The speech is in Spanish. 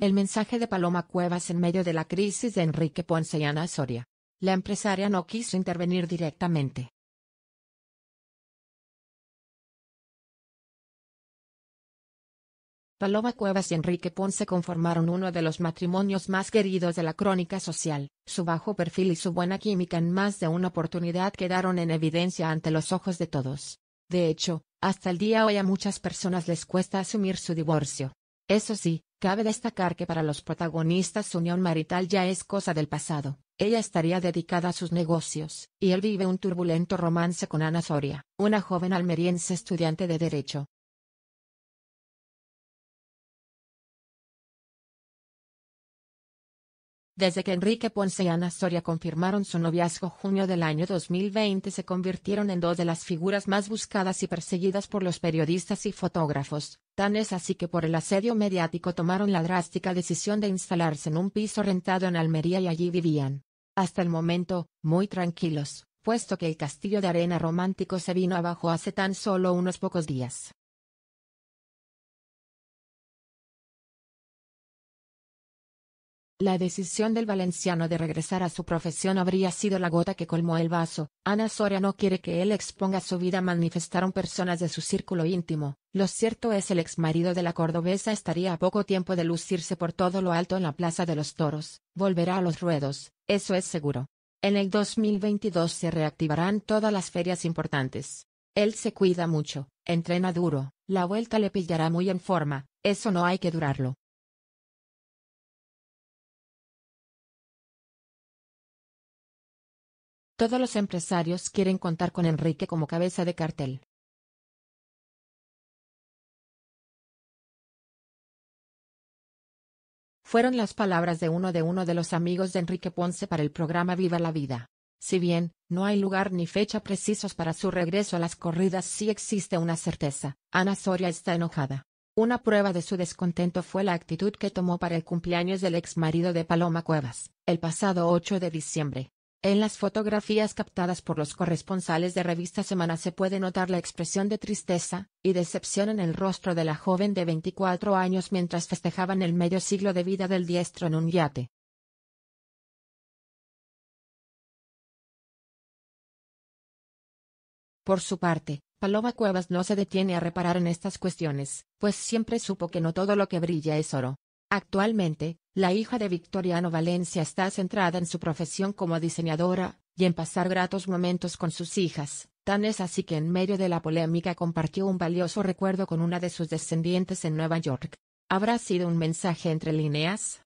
El mensaje de Paloma Cuevas en medio de la crisis de Enrique Ponce y Ana Soria. La empresaria no quiso intervenir directamente. Paloma Cuevas y Enrique Ponce conformaron uno de los matrimonios más queridos de la crónica social. Su bajo perfil y su buena química en más de una oportunidad quedaron en evidencia ante los ojos de todos. De hecho, hasta el día hoy a muchas personas les cuesta asumir su divorcio. Eso sí, Cabe destacar que para los protagonistas su unión marital ya es cosa del pasado, ella estaría dedicada a sus negocios, y él vive un turbulento romance con Ana Soria, una joven almeriense estudiante de Derecho, Desde que Enrique Ponce y Ana Soria confirmaron su noviazgo junio del año 2020 se convirtieron en dos de las figuras más buscadas y perseguidas por los periodistas y fotógrafos, tan es así que por el asedio mediático tomaron la drástica decisión de instalarse en un piso rentado en Almería y allí vivían. Hasta el momento, muy tranquilos, puesto que el castillo de arena romántico se vino abajo hace tan solo unos pocos días. La decisión del valenciano de regresar a su profesión habría sido la gota que colmó el vaso. Ana Soria no quiere que él exponga su vida, manifestaron personas de su círculo íntimo. Lo cierto es el marido de la cordobesa estaría a poco tiempo de lucirse por todo lo alto en la Plaza de los Toros. Volverá a los ruedos, eso es seguro. En el 2022 se reactivarán todas las ferias importantes. Él se cuida mucho, entrena duro, la vuelta le pillará muy en forma, eso no hay que durarlo. Todos los empresarios quieren contar con Enrique como cabeza de cartel. Fueron las palabras de uno de uno de los amigos de Enrique Ponce para el programa Viva la Vida. Si bien, no hay lugar ni fecha precisos para su regreso a las corridas, sí existe una certeza, Ana Soria está enojada. Una prueba de su descontento fue la actitud que tomó para el cumpleaños del ex marido de Paloma Cuevas, el pasado 8 de diciembre. En las fotografías captadas por los corresponsales de Revista Semana se puede notar la expresión de tristeza y decepción en el rostro de la joven de 24 años mientras festejaban el medio siglo de vida del diestro en un yate. Por su parte, Paloma Cuevas no se detiene a reparar en estas cuestiones, pues siempre supo que no todo lo que brilla es oro. Actualmente, la hija de Victoriano Valencia está centrada en su profesión como diseñadora, y en pasar gratos momentos con sus hijas, tan es así que en medio de la polémica compartió un valioso recuerdo con una de sus descendientes en Nueva York. ¿Habrá sido un mensaje entre líneas?